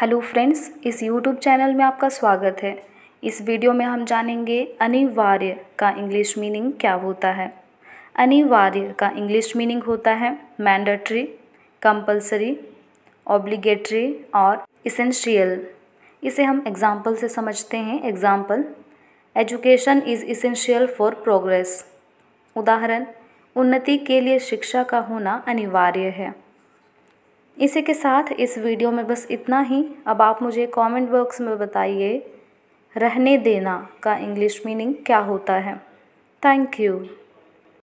hello friends इस YouTube channel में आपका स्वागत है इस वीडियो में हम जानेंगे अनिवार्य का इंग्लिश मीनिंग क्या होता है अनिवार्य का इंग्लिश मीनिंग होता है मैंडेटरी कंपलसरी ऑब्लिगेटरी और इसेंशियल इसे हम एग्ज़ाम्पल से समझते हैं example education is essential for progress उदाहरण उन्नति के लिए शिक्षा का होना अनिवार्य है इसी के साथ इस वीडियो में बस इतना ही अब आप मुझे कमेंट बॉक्स में बताइए रहने देना का इंग्लिश मीनिंग क्या होता है थैंक यू